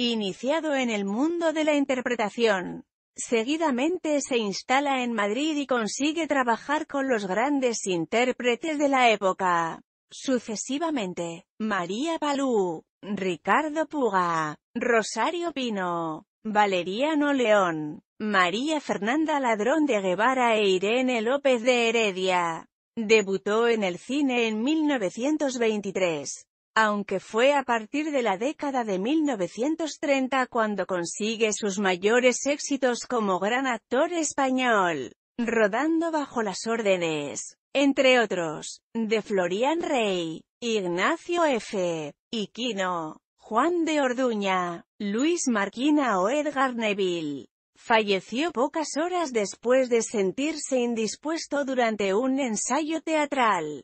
Iniciado en el mundo de la interpretación, seguidamente se instala en Madrid y consigue trabajar con los grandes intérpretes de la época, sucesivamente, María Palú, Ricardo Puga, Rosario Pino, Valeriano León, María Fernanda Ladrón de Guevara e Irene López de Heredia. Debutó en el cine en 1923 aunque fue a partir de la década de 1930 cuando consigue sus mayores éxitos como gran actor español, rodando bajo las órdenes, entre otros, de Florian Rey, Ignacio F. Iquino, Juan de Orduña, Luis Marquina o Edgar Neville. Falleció pocas horas después de sentirse indispuesto durante un ensayo teatral.